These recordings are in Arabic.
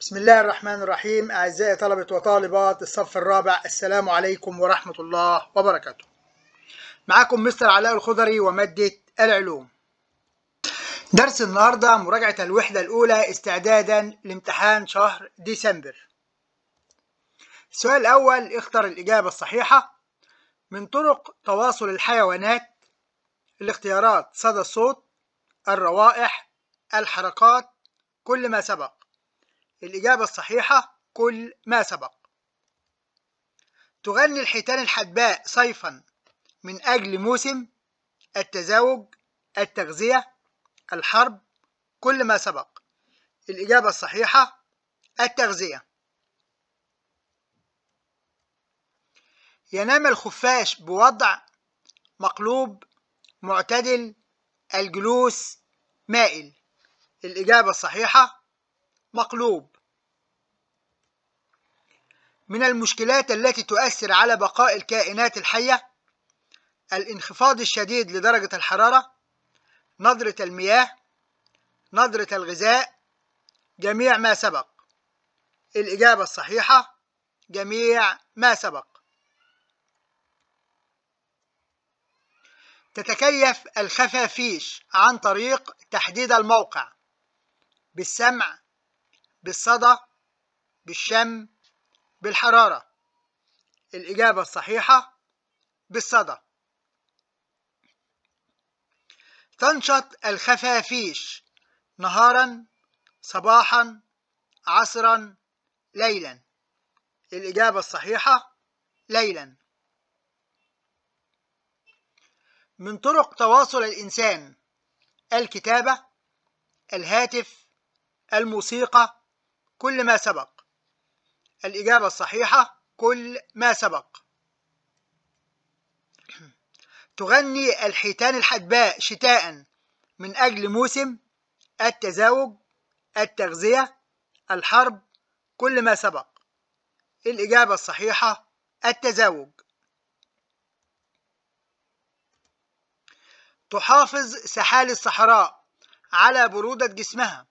بسم الله الرحمن الرحيم أعزائي طلبة وطالبات الصف الرابع السلام عليكم ورحمة الله وبركاته معاكم مستر علاء الخضري ومادة العلوم درس النهاردة مراجعة الوحدة الأولى استعدادا لامتحان شهر ديسمبر السؤال الأول اختر الإجابة الصحيحة من طرق تواصل الحيوانات الاختيارات صدى الصوت الروائح الحركات كل ما سبق الإجابة الصحيحة كل ما سبق تغني الحيتان الحدباء صيفا من أجل موسم التزاوج التغذية الحرب كل ما سبق الإجابة الصحيحة التغذية ينام الخفاش بوضع مقلوب معتدل الجلوس مائل الإجابة الصحيحة مقلوب من المشكلات التي تؤثر على بقاء الكائنات الحية الانخفاض الشديد لدرجة الحرارة نظرة المياه نظرة الغذاء جميع ما سبق الإجابة الصحيحة جميع ما سبق تتكيف الخفافيش عن طريق تحديد الموقع بالسمع بالصدى بالشم بالحرارة الإجابة الصحيحة بالصدى تنشط الخفافيش نهارا صباحا عصرا ليلا الإجابة الصحيحة ليلا من طرق تواصل الإنسان الكتابة الهاتف الموسيقى كل ما سبق الإجابة الصحيحة كل ما سبق تغني الحيتان الحدباء شتاء من أجل موسم التزاوج التغذية الحرب كل ما سبق الإجابة الصحيحة التزاوج تحافظ سحال الصحراء على برودة جسمها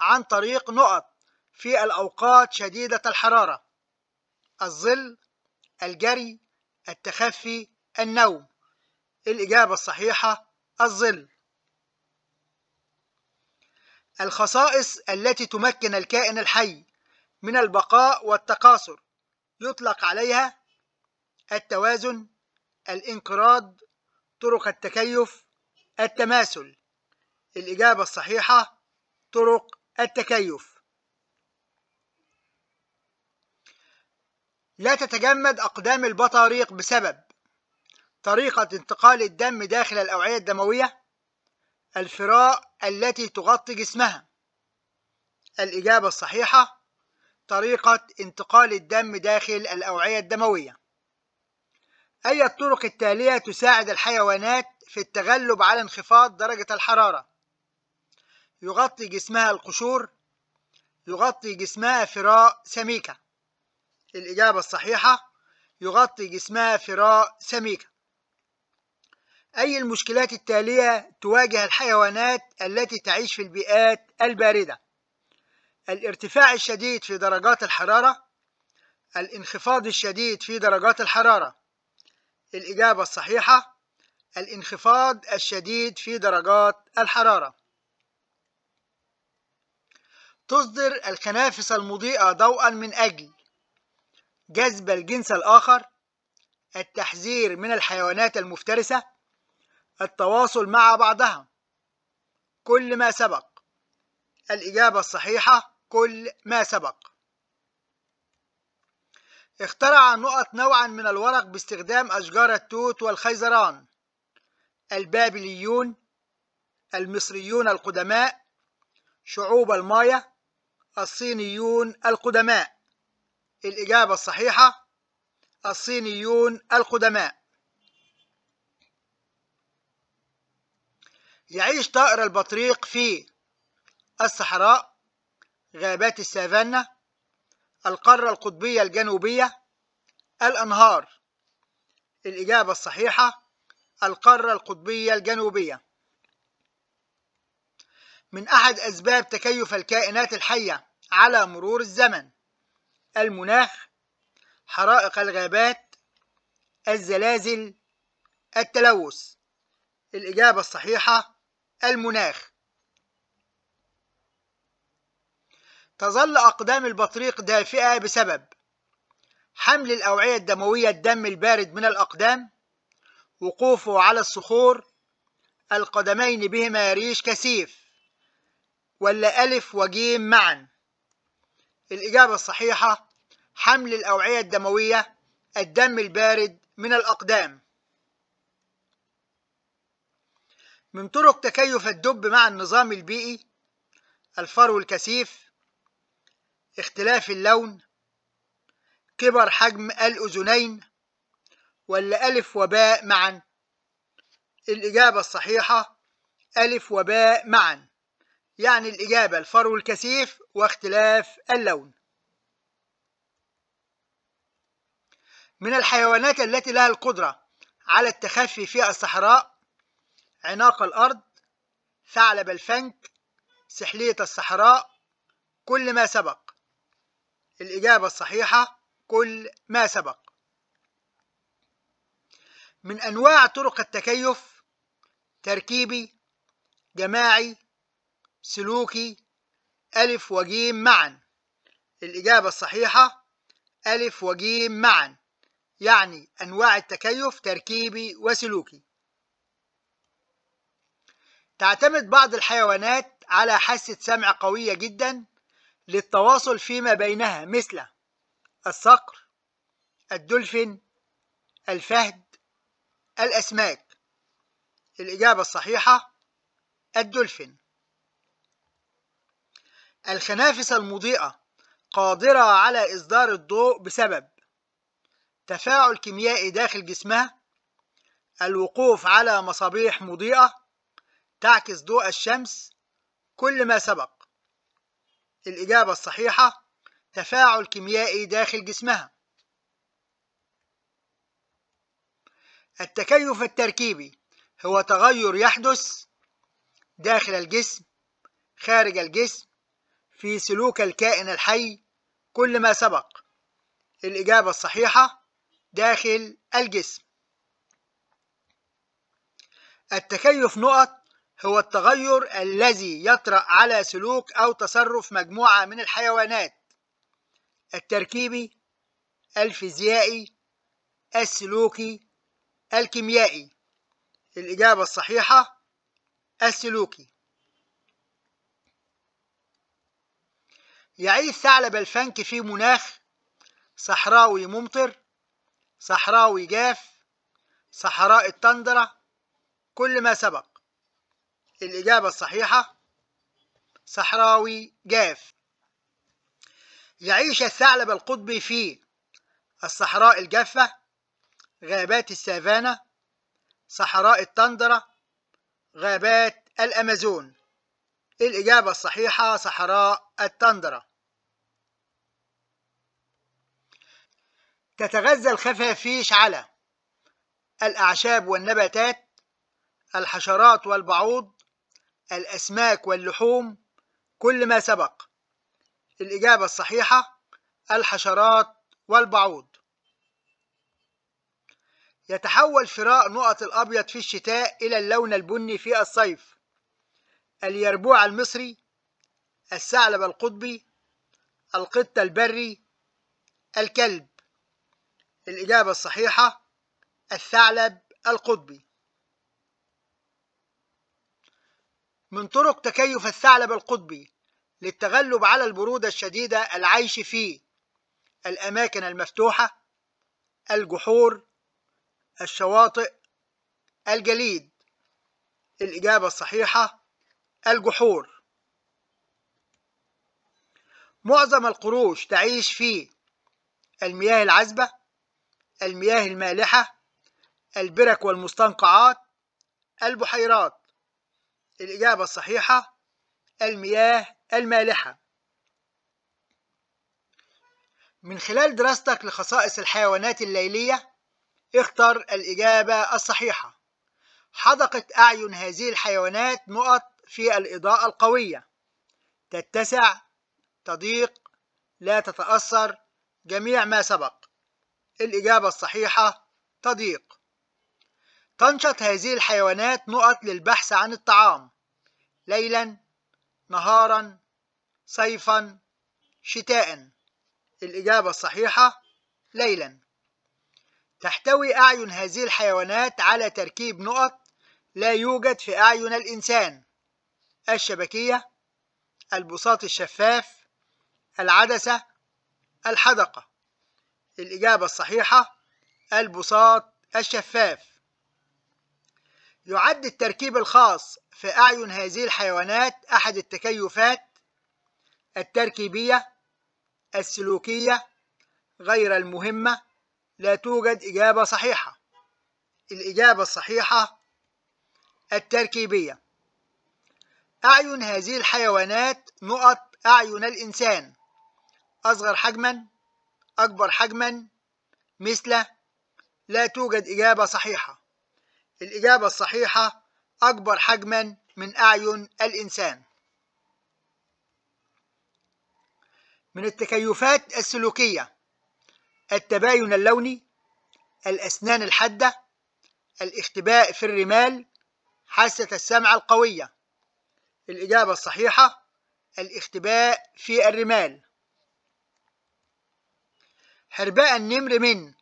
عن طريق نقط في الأوقات شديدة الحرارة الظل الجري التخفي النوم الإجابة الصحيحة الظل الخصائص التي تمكن الكائن الحي من البقاء والتكاثر يطلق عليها التوازن الانقراض طرق التكيف التماثل الإجابة الصحيحة طرق التكيف لا تتجمد أقدام البطاريق بسبب طريقة انتقال الدم داخل الأوعية الدموية الفراء التي تغطي جسمها الإجابة الصحيحة طريقة انتقال الدم داخل الأوعية الدموية أي الطرق التالية تساعد الحيوانات في التغلب على انخفاض درجة الحرارة يغطي جسمها القشور يغطي جسمها فراء سميكة الإجابة الصحيحة يغطي جسمها فراء سميكة أي المشكلات التالية تواجه الحيوانات التي تعيش في البيئات الباردة الارتفاع الشديد في درجات الحرارة الانخفاض الشديد في درجات الحرارة الإجابة الصحيحة الانخفاض الشديد في درجات الحرارة تصدر الكنافس المضيئة ضوءا من أجل جذب الجنس الآخر التحذير من الحيوانات المفترسة التواصل مع بعضها كل ما سبق الإجابة الصحيحة كل ما سبق اخترع نقط نوعا من الورق باستخدام أشجار التوت والخيزران البابليون المصريون القدماء شعوب المايا الصينيون القدماء الإجابة الصحيحة الصينيون القدماء يعيش طائر البطريق في الصحراء غابات السافانا القارة القطبية الجنوبية الأنهار الإجابة الصحيحة القارة القطبية الجنوبية من أحد أسباب تكيف الكائنات الحية على مرور الزمن المناخ حرائق الغابات الزلازل التلوث الإجابة الصحيحة المناخ تظل أقدام البطريق دافئة بسبب حمل الأوعية الدموية الدم البارد من الأقدام وقوفه على الصخور القدمين بهما ريش كثيف ولا ألف وجيم معا الإجابة الصحيحة حمل الأوعية الدموية الدم البارد من الأقدام من طرق تكيف الدب مع النظام البيئي الفرو الكثيف اختلاف اللون كبر حجم الأذنين ولا ألف وباء معا الإجابة الصحيحة ألف وباء معا يعني الإجابة الفرو الكثيف واختلاف اللون من الحيوانات التي لها القدرة على التخفي في الصحراء عناق الأرض ثعلب الفنك سحلية الصحراء كل ما سبق الإجابة الصحيحة كل ما سبق من أنواع طرق التكيف تركيبي جماعي سلوكي ألف وجيم معا الإجابة الصحيحة ألف وجيم معا يعني أنواع التكيف تركيبي وسلوكي تعتمد بعض الحيوانات على حاسة سمع قوية جدا للتواصل فيما بينها مثل الصقر الدولفين الفهد الأسماك الإجابة الصحيحة الدولفين الخنافس المضيئة قادرة على إصدار الضوء بسبب تفاعل كيميائي داخل جسمها الوقوف على مصابيح مضيئة تعكس ضوء الشمس كل ما سبق الإجابة الصحيحة تفاعل كيميائي داخل جسمها التكيف التركيبي هو تغير يحدث داخل الجسم خارج الجسم في سلوك الكائن الحي كل ما سبق الإجابة الصحيحة داخل الجسم التكيف نقط هو التغير الذي يطرأ على سلوك أو تصرف مجموعة من الحيوانات التركيبي الفيزيائي السلوكي الكيميائي الإجابة الصحيحة السلوكي يعيش ثعلب الفنك في مناخ صحراوي ممطر صحراوي جاف صحراء التندرة كل ما سبق الإجابة الصحيحة صحراوي جاف يعيش الثعلب القطبي في الصحراء الجافة غابات السافانا صحراء التندرة غابات الأمازون الإجابة الصحيحة صحراء التندرة تتغذى الخفافيش على الأعشاب والنباتات الحشرات والبعوض الأسماك واللحوم كل ما سبق الإجابة الصحيحة الحشرات والبعوض يتحول فراء نقط الأبيض في الشتاء إلى اللون البني في الصيف اليربوع المصري الثعلب القطبي القط البري الكلب الإجابة الصحيحة الثعلب القطبي من طرق تكيف الثعلب القطبي للتغلب على البرودة الشديدة العيش في الأماكن المفتوحة الجحور الشواطئ الجليد الإجابة الصحيحة الجحور معظم القروش تعيش في المياه العذبة المياه المالحة البرك والمستنقعات البحيرات الإجابة الصحيحة المياه المالحة من خلال دراستك لخصائص الحيوانات الليلية اختر الإجابة الصحيحة حدقة أعين هذه الحيوانات نقط في الإضاءة القوية تتسع تضيق لا تتأثر جميع ما سبق الإجابة الصحيحة تضيق تنشط هذه الحيوانات نقط للبحث عن الطعام ليلا نهارا صيفا شتاء الإجابة الصحيحة ليلا تحتوي أعين هذه الحيوانات على تركيب نقط لا يوجد في أعين الإنسان الشبكية البساط الشفاف العدسة الحدقة الإجابة الصحيحة البساط الشفاف يعد التركيب الخاص في أعين هذه الحيوانات أحد التكيفات التركيبية السلوكية غير المهمة لا توجد إجابة صحيحة الإجابة الصحيحة التركيبية أعين هذه الحيوانات نقط أعين الإنسان أصغر حجما أكبر حجما مثل لا توجد إجابة صحيحة الإجابة الصحيحة أكبر حجما من أعين الإنسان من التكيفات السلوكية التباين اللوني الأسنان الحادة الاختباء في الرمال حاسة السمع القوية الإجابة الصحيحة الاختباء في الرمال حرباء النمر من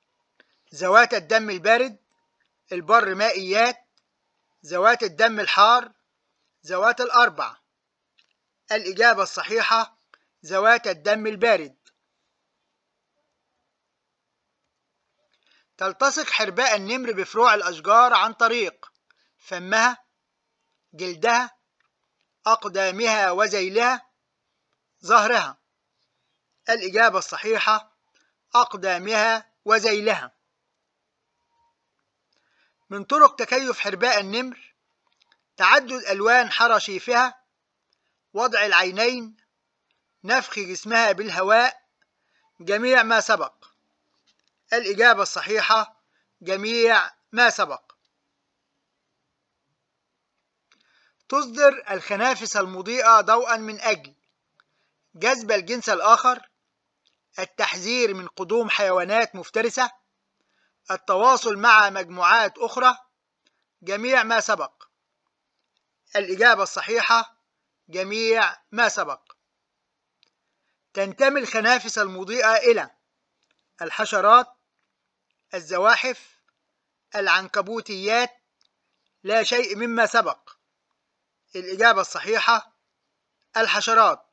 ذوات الدم البارد البر مائيات ذوات الدم الحار ذوات الأربع الإجابة الصحيحة ذوات الدم البارد تلتصق حرباء النمر بفروع الأشجار عن طريق فمها جلدها أقدامها وذيلها ظهرها الإجابة الصحيحة أقدامها وذيلها من طرق تكيف حرباء النمر تعدد ألوان حرشيفها وضع العينين نفخ جسمها بالهواء جميع ما سبق الإجابة الصحيحة جميع ما سبق تصدر الخنافس المضيئة ضوءا من أجل جذب الجنس الآخر التحذير من قدوم حيوانات مفترسة التواصل مع مجموعات أخرى جميع ما سبق الإجابة الصحيحة جميع ما سبق تنتمي الخنافس المضيئة إلى الحشرات الزواحف العنكبوتيات لا شيء مما سبق الإجابة الصحيحة الحشرات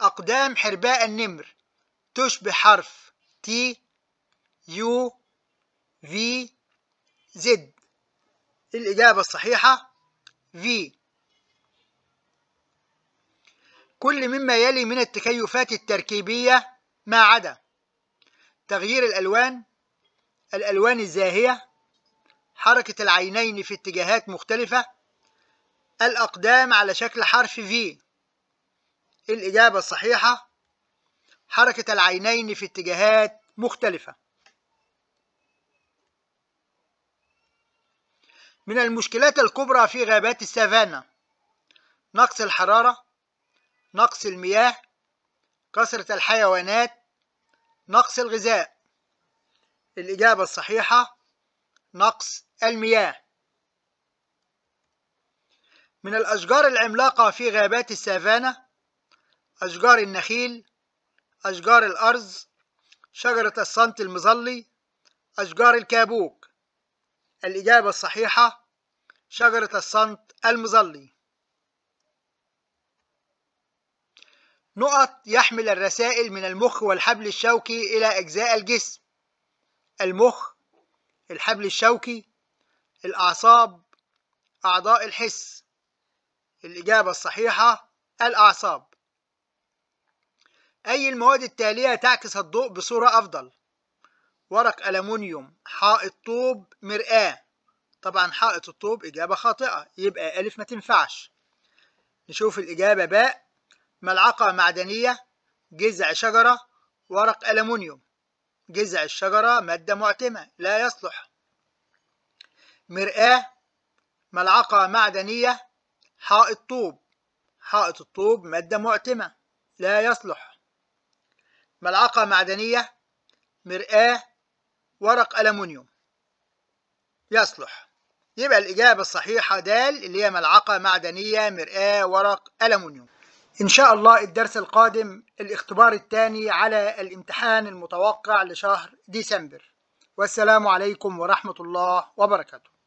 أقدام حرباء النمر تشبه حرف T U V Z الإجابة الصحيحة V كل مما يلي من التكيفات التركيبية ما عدا تغيير الألوان الألوان الزاهية حركة العينين في اتجاهات مختلفة الأقدام على شكل حرف V الإجابة الصحيحة حركة العينين في اتجاهات مختلفة من المشكلات الكبرى في غابات السافانا نقص الحرارة نقص المياه كثرة الحيوانات نقص الغذاء الإجابة الصحيحة نقص المياه من الأشجار العملاقة في غابات السافانا أشجار النخيل أشجار الأرز شجرة الصنت المظلي أشجار الكابوك الإجابة الصحيحة شجرة الصنت المظلي نقط يحمل الرسائل من المخ والحبل الشوكي إلى أجزاء الجسم المخ الحبل الشوكي الأعصاب أعضاء الحس الإجابة الصحيحة الأعصاب أي المواد التالية تعكس الضوء بصورة أفضل ورق ألمونيوم، حائط طوب مرآة طبعا حائط الطوب إجابة خاطئة يبقى ألف ما تنفعش نشوف الإجابة باء ملعقة معدنية جذع شجرة ورق ألمونيوم. جذع الشجرة مادة معتمة لا يصلح مرآة ملعقة معدنية حائط طوب حائط الطوب مادة معتمة لا يصلح ملعقة معدنية مرآة ورق ألمونيوم يصلح يبقى الإجابة الصحيحة د اللي هي ملعقة معدنية مرآة ورق ألمونيوم إن شاء الله الدرس القادم الاختبار الثاني على الامتحان المتوقع لشهر ديسمبر والسلام عليكم ورحمة الله وبركاته